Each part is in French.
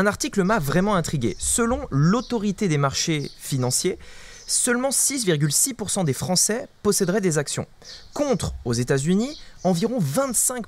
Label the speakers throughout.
Speaker 1: Un article m'a vraiment intrigué. Selon l'autorité des marchés financiers, seulement 6,6% des Français posséderaient des actions, contre aux États-Unis environ 25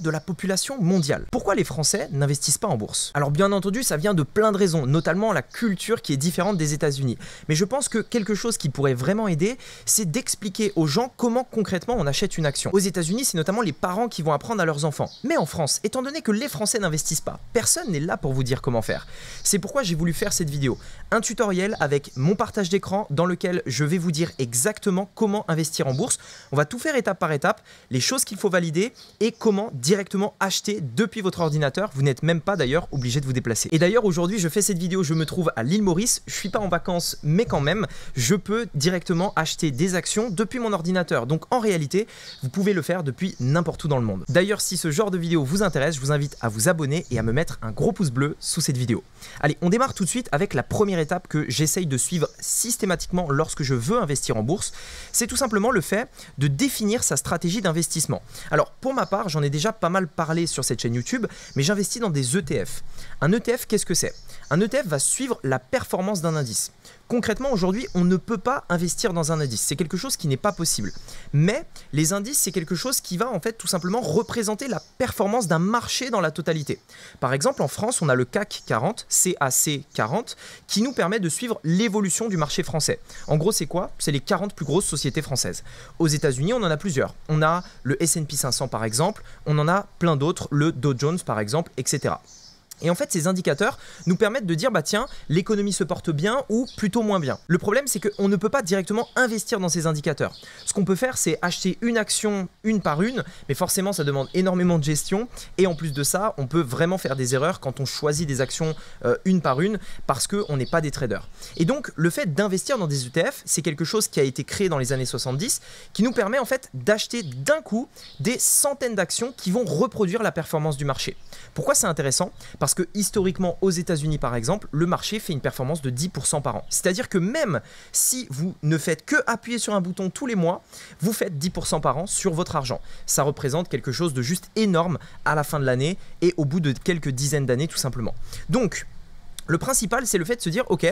Speaker 1: de la population mondiale. Pourquoi les Français n'investissent pas en bourse Alors bien entendu, ça vient de plein de raisons, notamment la culture qui est différente des États-Unis. Mais je pense que quelque chose qui pourrait vraiment aider, c'est d'expliquer aux gens comment concrètement on achète une action. Aux États-Unis, c'est notamment les parents qui vont apprendre à leurs enfants. Mais en France, étant donné que les Français n'investissent pas, personne n'est là pour vous dire comment faire. C'est pourquoi j'ai voulu faire cette vidéo, un tutoriel avec mon partage d'écran dans lequel je vais vous dire exactement comment investir en bourse. On va tout faire étape par étape, les choses qu'il faut valider et comment comment directement acheter depuis votre ordinateur. Vous n'êtes même pas d'ailleurs obligé de vous déplacer. Et d'ailleurs aujourd'hui je fais cette vidéo, je me trouve à l'île Maurice, je suis pas en vacances mais quand même, je peux directement acheter des actions depuis mon ordinateur. Donc en réalité, vous pouvez le faire depuis n'importe où dans le monde. D'ailleurs si ce genre de vidéo vous intéresse, je vous invite à vous abonner et à me mettre un gros pouce bleu sous cette vidéo. Allez, on démarre tout de suite avec la première étape que j'essaye de suivre systématiquement lorsque je veux investir en bourse. C'est tout simplement le fait de définir sa stratégie d'investissement. Alors pour ma part, j'en ai déjà pas mal parlé sur cette chaîne YouTube, mais j'investis dans des ETF. Un ETF, qu'est-ce que c'est Un ETF va suivre la performance d'un indice concrètement, aujourd'hui, on ne peut pas investir dans un indice. C'est quelque chose qui n'est pas possible. Mais les indices, c'est quelque chose qui va en fait tout simplement représenter la performance d'un marché dans la totalité. Par exemple, en France, on a le CAC 40, CAC 40, qui nous permet de suivre l'évolution du marché français. En gros, c'est quoi C'est les 40 plus grosses sociétés françaises. Aux États-Unis, on en a plusieurs. On a le S&P 500 par exemple, on en a plein d'autres, le Dow Jones par exemple, etc. Et en fait, ces indicateurs nous permettent de dire, bah tiens, l'économie se porte bien ou plutôt moins bien. Le problème, c'est qu'on ne peut pas directement investir dans ces indicateurs. Ce qu'on peut faire, c'est acheter une action une par une, mais forcément, ça demande énormément de gestion. Et en plus de ça, on peut vraiment faire des erreurs quand on choisit des actions euh, une par une parce qu'on n'est pas des traders. Et donc, le fait d'investir dans des ETF, c'est quelque chose qui a été créé dans les années 70 qui nous permet en fait d'acheter d'un coup des centaines d'actions qui vont reproduire la performance du marché. Pourquoi c'est intéressant Parce parce que historiquement, aux États-Unis par exemple, le marché fait une performance de 10% par an. C'est-à-dire que même si vous ne faites que appuyer sur un bouton tous les mois, vous faites 10% par an sur votre argent. Ça représente quelque chose de juste énorme à la fin de l'année et au bout de quelques dizaines d'années tout simplement. Donc, le principal, c'est le fait de se dire, OK,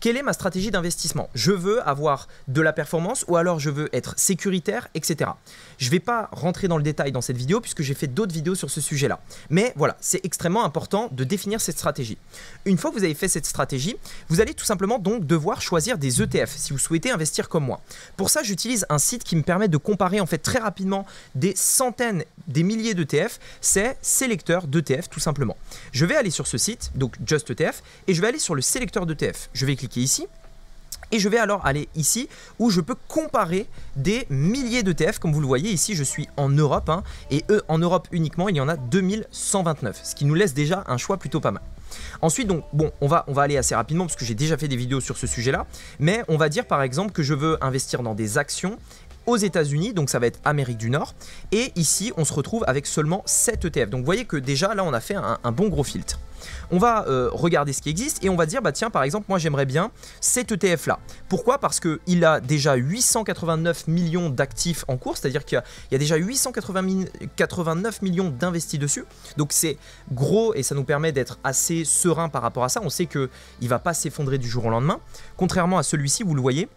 Speaker 1: quelle est ma stratégie d'investissement Je veux avoir de la performance ou alors je veux être sécuritaire, etc. Je ne vais pas rentrer dans le détail dans cette vidéo puisque j'ai fait d'autres vidéos sur ce sujet-là. Mais voilà, c'est extrêmement important de définir cette stratégie. Une fois que vous avez fait cette stratégie, vous allez tout simplement donc devoir choisir des ETF si vous souhaitez investir comme moi. Pour ça, j'utilise un site qui me permet de comparer en fait très rapidement des centaines, des milliers d'ETF. C'est sélecteur d'ETF tout simplement. Je vais aller sur ce site, donc Just ETF, et je vais aller sur le sélecteur de TF. Je vais cliquer ici. Et je vais alors aller ici où je peux comparer des milliers de TF. Comme vous le voyez ici, je suis en Europe. Hein. et eux, en Europe uniquement, il y en a 2129. Ce qui nous laisse déjà un choix plutôt pas mal. Ensuite, donc, bon, on va, on va aller assez rapidement parce que j'ai déjà fait des vidéos sur ce sujet-là. Mais on va dire par exemple que je veux investir dans des actions aux États-Unis, donc ça va être Amérique du Nord. Et ici, on se retrouve avec seulement 7 ETF. Donc vous voyez que déjà, là, on a fait un, bon gros filtre. On va euh, regarder ce qui existe et on va dire, bah tiens, par exemple, moi j'aimerais bien cet ETF-là. Pourquoi Parce qu'il a déjà 889 millions d'actifs en cours, c'est-à-dire qu'il y, a déjà 889 millions d'investis dessus. Donc c'est gros et ça nous permet d'être assez serein par rapport à ça. On sait qu'il ne va pas s'effondrer du jour au lendemain. Contrairement à celui-ci, vous le voyez,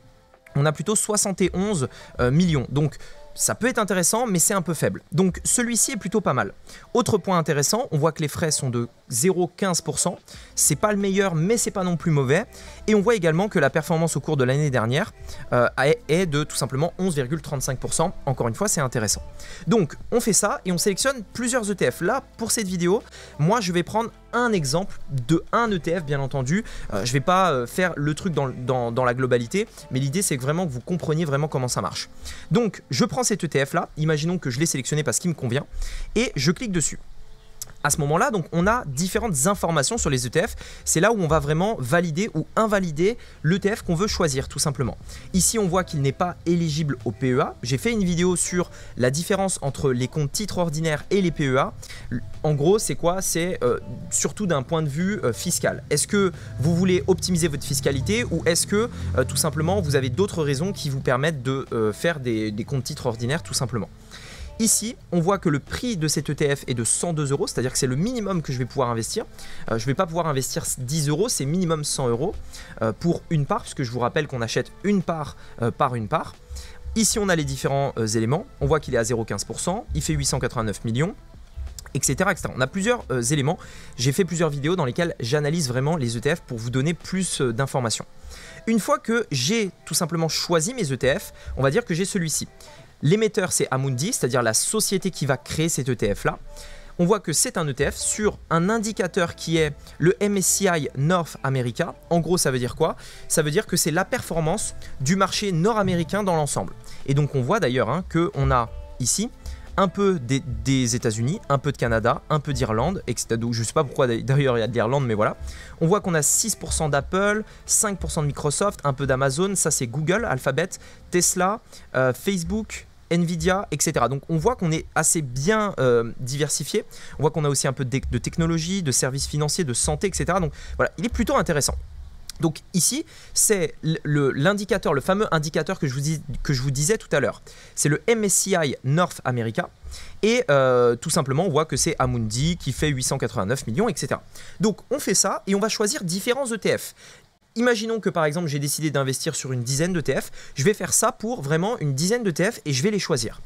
Speaker 1: on a plutôt 71 euh, millions. Donc ça peut être intéressant, mais c'est un peu faible. Donc celui-ci est plutôt pas mal. Autre point intéressant, on voit que les frais sont de 0,15%. C'est pas le meilleur, mais c'est pas non plus mauvais. Et on voit également que la performance au cours de l'année dernière euh, est de tout simplement 11,35%. Encore une fois, c'est intéressant. Donc on fait ça et on sélectionne plusieurs ETF. Là, pour cette vidéo, moi je vais prendre un exemple de un ETF bien entendu. Euh, je vais pas euh, faire le truc dans, dans la globalité, mais l'idée c'est vraiment que vous compreniez vraiment comment ça marche. Donc je prends cet ETF là, imaginons que je l'ai sélectionné parce qu'il me convient, et je clique dessus à ce moment-là. Donc on a différentes informations sur les ETF. C'est là où on va vraiment valider ou invalider l'ETF qu'on veut choisir tout simplement. Ici on voit qu'il n'est pas éligible au PEA. J'ai fait une vidéo sur la différence entre les comptes titres ordinaires et les PEA. En gros c'est quoi C'est euh, surtout d'un point de vue euh, fiscal. Est-ce que vous voulez optimiser votre fiscalité ou est-ce que euh, tout simplement vous avez d'autres raisons qui vous permettent de faire des, des comptes titres ordinaires tout simplement. Ici, on voit que le prix de cet ETF est de 102 euros, c'est-à-dire que c'est le minimum que je vais pouvoir investir. Euh, je ne vais pas pouvoir investir 10 euros, c'est minimum 100 euros euh, pour une part, puisque je vous rappelle qu'on achète une part euh, par une part. Ici, on a les différents éléments. On voit qu'il est à 0,15%, il fait 889 millions. Etc, On a plusieurs éléments. J'ai fait plusieurs vidéos dans lesquelles j'analyse vraiment les ETF pour vous donner plus d'informations. Une fois que j'ai tout simplement choisi mes ETF, on va dire que j'ai celui-ci. L'émetteur, c'est Amundi, c'est-à-dire la société qui va créer cet ETF-là. On voit que c'est un ETF sur un indicateur qui est le MSCI North America. En gros, ça veut dire quoi Ça veut dire que c'est la performance du marché nord-américain dans l'ensemble. Et donc, on voit d'ailleurs hein, qu'on a ici un peu des, États-Unis, un peu de Canada, un peu d'Irlande, etc. Je ne sais pas pourquoi d'ailleurs il y a de l'Irlande, mais voilà. On voit qu'on a 6% d'Apple, 5% de Microsoft, un peu d'Amazon, ça c'est Google, Alphabet, Tesla, euh, Facebook, Nvidia, etc. Donc on voit qu'on est assez bien euh, diversifié. On voit qu'on a aussi un peu de, technologie, de services financiers, de santé, etc. Donc voilà, il est plutôt intéressant. Donc ici, c'est l'indicateur, le, fameux indicateur que je vous, que je vous disais tout à l'heure. C'est le MSCI North America. Et euh, tout simplement, on voit que c'est Amundi qui fait 889 millions, etc. Donc on fait ça et on va choisir différents ETF. Imaginons que par exemple j'ai décidé d'investir sur une dizaine de TF. je vais faire ça pour vraiment une dizaine de TF et je vais les choisir.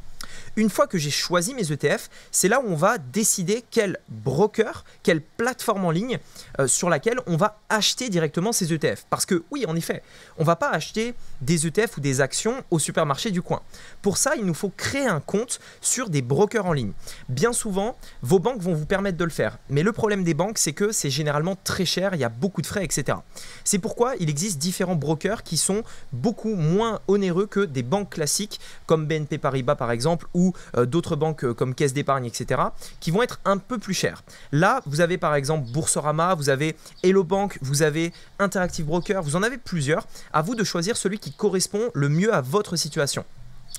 Speaker 1: Une fois que j'ai choisi mes ETF, c'est là où on va décider quel broker, quelle plateforme en ligne euh, sur laquelle on va acheter directement ces ETF. Parce que oui, en effet, on ne va pas acheter des ETF ou des actions au supermarché du coin. Pour ça, il nous faut créer un compte sur des brokers en ligne. Bien souvent, vos banques vont vous permettre de le faire. Mais le problème des banques, c'est que c'est généralement très cher, il y a beaucoup de frais, etc. C'est pourquoi il existe différents brokers qui sont beaucoup moins onéreux que des banques classiques comme BNP Paribas par exemple ou euh, d'autres banques euh, comme Caisse d'épargne, etc., qui vont être un peu plus chères. Là, vous avez par exemple Boursorama, vous avez Hello Bank, vous avez Interactive Broker, vous en avez plusieurs. À vous de choisir celui qui correspond le mieux à votre situation.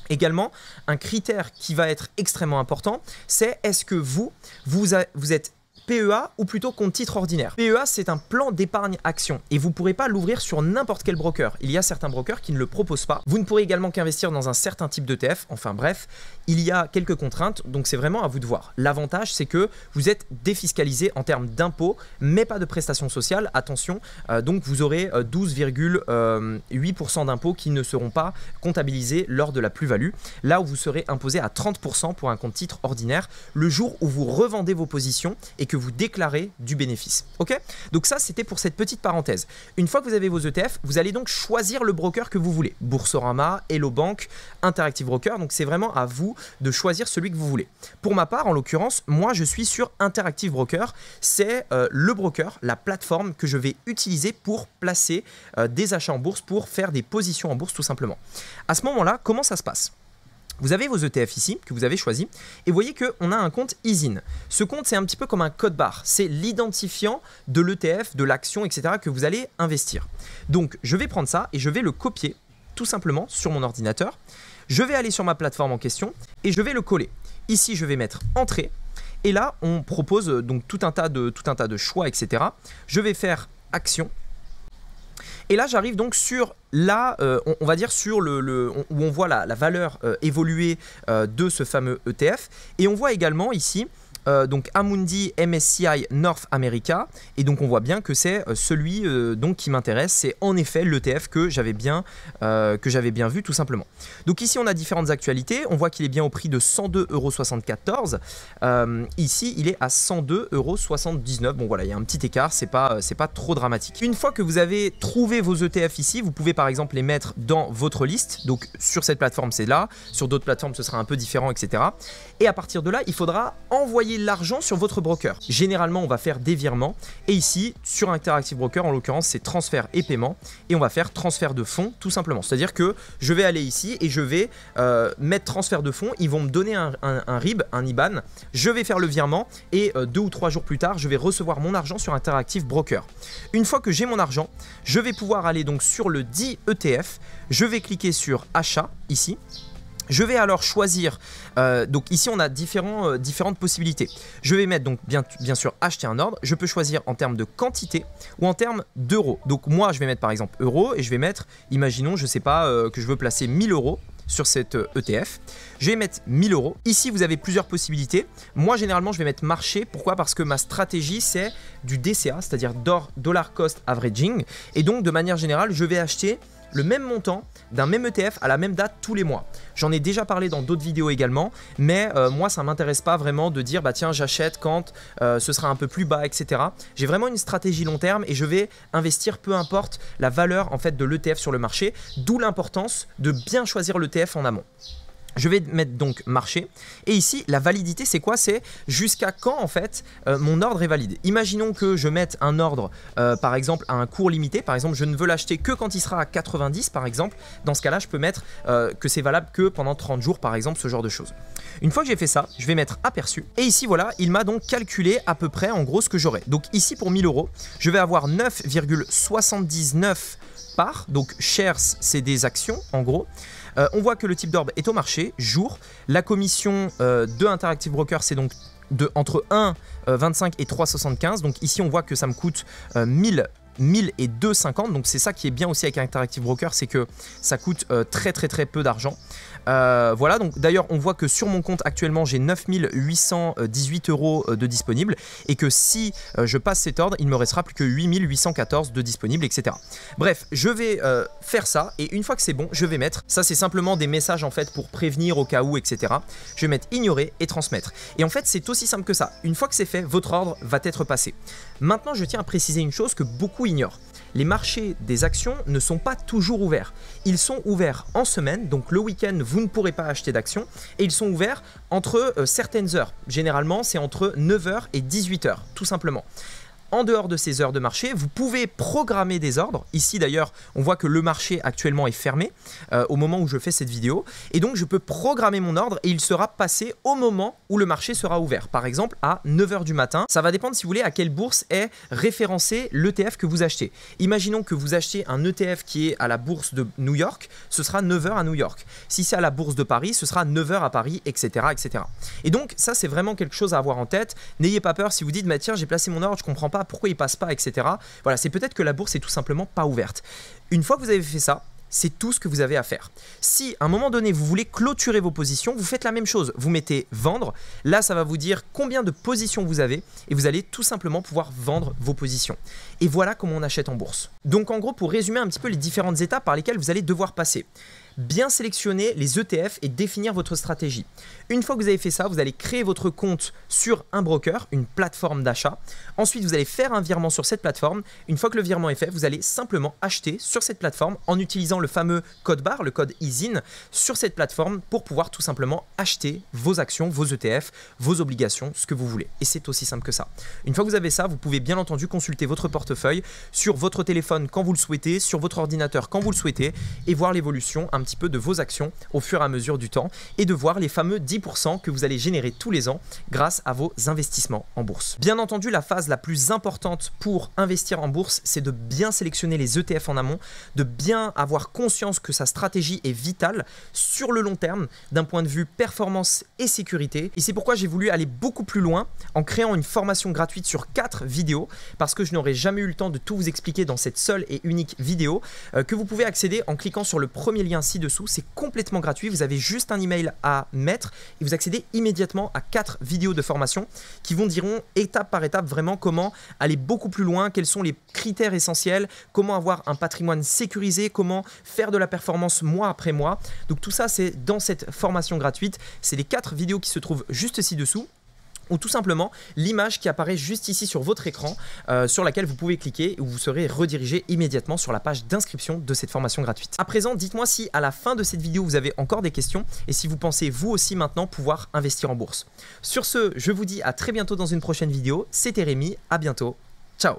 Speaker 1: Également, un critère qui va être extrêmement important, c'est est-ce que vous, vous, vous êtes PEA ou plutôt compte titre ordinaire. PEA, c'est un plan d'épargne action et vous ne pourrez pas l'ouvrir sur n'importe quel broker. Il y a certains brokers qui ne le proposent pas. Vous ne pourrez également qu'investir dans un certain type d'ETF. Enfin bref, il y a quelques contraintes, donc c'est vraiment à vous de voir. L'avantage, c'est que vous êtes défiscalisé en termes d'impôts, mais pas de prestations sociales. Attention, euh, donc vous aurez 12,8% euh, euh, d'impôts qui ne seront pas comptabilisés lors de la plus-value, là où vous serez imposé à 30% pour un compte titre ordinaire le jour où vous revendez vos positions et que vous déclarez du bénéfice. Ok Donc ça, c'était pour cette petite parenthèse. Une fois que vous avez vos ETF, vous allez donc choisir le broker que vous voulez. Boursorama, Hello Bank, Interactive Broker. Donc c'est vraiment à vous de choisir celui que vous voulez. Pour ma part, en l'occurrence, moi je suis sur Interactive Broker. C'est euh, le broker, la plateforme que je vais utiliser pour placer euh, des achats en bourse, pour faire des positions en bourse tout simplement. À ce moment-là, comment ça se passe vous avez vos ETF ici que vous avez choisi et vous voyez qu'on a un compte EASYN. Ce compte, c'est un petit peu comme un code barre. C'est l'identifiant de l'ETF, de l'action, etc. que vous allez investir. Donc, je vais prendre ça et je vais le copier tout simplement sur mon ordinateur. Je vais aller sur ma plateforme en question et je vais le coller. Ici, je vais mettre entrée et là, on propose euh, donc tout un tas de, tout un tas de choix, etc. Je vais faire action et là, j'arrive donc sur là, euh, on, va dire sur le, où on voit la, valeur euh, évoluer euh, de ce fameux ETF. Et on voit également ici euh, donc Amundi MSCI North America. Et donc on voit bien que c'est euh, celui euh, donc qui m'intéresse. C'est en effet l'ETF que j'avais bien, que j'avais bien vu tout simplement. Donc ici on a différentes actualités. On voit qu'il est bien au prix de 102,74€. ici il est à 102,79€. Bon voilà, il y a un petit écart, c'est pas, c'est pas trop dramatique. Une fois que vous avez trouvé vos ETF ici, vous pouvez par exemple les mettre dans votre liste. Donc sur cette plateforme c'est là, sur d'autres plateformes ce sera un peu différent, etc. Et à partir de là, il faudra envoyer l'argent sur votre broker. Généralement, on va faire des virements. Et ici, sur Interactive Broker, en l'occurrence, c'est transfert et paiement. Et on va faire transfert de fonds, tout simplement. C'est-à-dire que je vais aller ici et je vais euh, mettre transfert de fonds. Ils vont me donner un, RIB, un IBAN. Je vais faire le virement. Et euh, deux ou trois jours plus tard, je vais recevoir mon argent sur Interactive Broker. Une fois que j'ai mon argent, je vais pouvoir aller donc sur le dit ETF. Je vais cliquer sur achat ici je vais alors choisir, euh, donc ici on a euh, différentes possibilités. Je vais mettre donc bien, sûr acheter un ordre, je peux choisir en termes de quantité ou en termes d'euros. Donc moi je vais mettre par exemple euros et je vais mettre, imaginons je ne sais pas, euh, que je veux placer 1000 euros sur cette ETF. E je vais mettre 1000 euros. Ici, vous avez plusieurs possibilités. Moi, généralement, je vais mettre marché. Pourquoi Parce que ma stratégie, c'est du DCA, c'est-à-dire dollar cost averaging. Et donc, de manière générale, je vais acheter le même montant d'un même ETF à la même date tous les mois. J'en ai déjà parlé dans d'autres vidéos également, mais euh, moi ça m'intéresse pas vraiment de dire bah tiens j'achète quand euh, ce sera un peu plus bas, etc. J'ai vraiment une stratégie long terme et je vais investir peu importe la valeur en fait de l'ETF sur le marché, d'où l'importance de bien choisir l'ETF en amont. Je vais mettre donc marché. Et ici, la validité, c'est quoi C'est jusqu'à quand, en fait, euh, mon ordre est valide. Imaginons que je mette un ordre, euh, par exemple, à un cours limité. Par exemple, je ne veux l'acheter que quand il sera à 90, par exemple. Dans ce cas-là, je peux mettre euh, que c'est valable que pendant 30 jours, par exemple, ce genre de choses. Une fois que j'ai fait ça, je vais mettre aperçu. Et ici, voilà, il m'a donc calculé à peu près, en gros, ce que j'aurai. Donc ici, pour 1000 euros, je vais avoir 9,79 parts. Donc shares, c'est des actions, en gros. Euh, on voit que le type d'orbe est au marché, jour. La commission euh, de Interactive Broker, c'est donc de entre 1,25 euh, et 3,75. Donc ici, on voit que ça me coûte 1000 1000 et 2,50. Donc c'est ça qui est bien aussi avec Interactive Broker, c'est que ça coûte très très très peu d'argent. Euh, voilà, donc d'ailleurs, on voit que sur mon compte actuellement, j'ai 9818 euh, euros euh, de disponibles et que si je passe cet ordre, il me restera plus que 8814 de disponibles, etc. Bref, je vais faire ça et une fois que c'est bon, je vais mettre, ça c'est simplement des messages en fait pour prévenir au cas où, etc. Je vais mettre ignorer et transmettre. Et en fait, c'est aussi simple que ça. Une fois que c'est fait, votre ordre va être passé. Maintenant, je tiens à préciser une chose que beaucoup ignorent les marchés des actions ne sont pas toujours ouverts. Ils sont ouverts en semaine, donc le week-end, vous ne pourrez pas acheter d'actions, et ils sont ouverts entre euh, certaines heures. Généralement, c'est entre 9h et 18h, tout simplement en dehors de ces heures de marché. Vous pouvez programmer des ordres. Ici d'ailleurs, on voit que le marché actuellement est fermé euh, au moment où je fais cette vidéo. Et donc je peux programmer mon ordre et il sera passé au moment où le marché sera ouvert. Par exemple à 9h du matin. Ça va dépendre si vous voulez à quelle bourse est référencé l'ETF que vous achetez. Imaginons que vous achetez un ETF qui est à la bourse de New York, ce sera 9h à New York. Si c'est à la bourse de Paris, ce sera 9h à Paris, etc. etc. Et donc ça c'est vraiment quelque chose à avoir en tête. N'ayez pas peur si vous dites, matière bah, tiens j'ai placé mon ordre, je comprends pas pourquoi il passe pas, etc. Voilà, c'est peut-être que la bourse est tout simplement pas ouverte. Une fois que vous avez fait ça, c'est tout ce que vous avez à faire. Si à un moment donné vous voulez clôturer vos positions, vous faites la même chose. Vous mettez vendre. Là, ça va vous dire combien de positions vous avez et vous allez tout simplement pouvoir vendre vos positions. Et voilà comment on achète en bourse. Donc en gros, pour résumer un petit peu les différentes étapes par lesquelles vous allez devoir passer bien sélectionner les ETF et définir votre stratégie. Une fois que vous avez fait ça, vous allez créer votre compte sur un broker, une plateforme d'achat. Ensuite, vous allez faire un virement sur cette plateforme. Une fois que le virement est fait, vous allez simplement acheter sur cette plateforme en utilisant le fameux code barre, le code e ISIN, sur cette plateforme pour pouvoir tout simplement acheter vos actions, vos ETF, vos obligations, ce que vous voulez. Et c'est aussi simple que ça. Une fois que vous avez ça, vous pouvez bien entendu consulter votre portefeuille sur votre téléphone quand vous le souhaitez, sur votre ordinateur quand vous le souhaitez et voir l'évolution un peu de vos actions au fur et à mesure du temps et de voir les fameux 10% que vous allez générer tous les ans grâce à vos investissements en bourse. Bien entendu, la phase la plus importante pour investir en bourse, c'est de bien sélectionner les ETF en amont, de bien avoir conscience que sa stratégie est vitale sur le long terme d'un point de vue performance et sécurité. Et c'est pourquoi j'ai voulu aller beaucoup plus loin en créant une formation gratuite sur 4 vidéos parce que je n'aurais jamais eu le temps de tout vous expliquer dans cette seule et unique vidéo euh, que vous pouvez accéder en cliquant sur le premier lien ci dessous C'est complètement gratuit. Vous avez juste un email à mettre et vous accédez immédiatement à quatre vidéos de formation qui vont diront étape par étape vraiment comment aller beaucoup plus loin, quels sont les critères essentiels, comment avoir un patrimoine sécurisé, comment faire de la performance mois après mois. Donc tout ça, c'est dans cette formation gratuite. C'est les quatre vidéos qui se trouvent juste ci-dessous ou tout simplement l'image qui apparaît juste ici sur votre écran euh, sur laquelle vous pouvez cliquer et vous serez redirigé immédiatement sur la page d'inscription de cette formation gratuite. À présent, dites-moi si à la fin de cette vidéo vous avez encore des questions et si vous pensez vous aussi maintenant pouvoir investir en bourse. Sur ce, je vous dis à très bientôt dans une prochaine vidéo. C'était Rémi, à bientôt. Ciao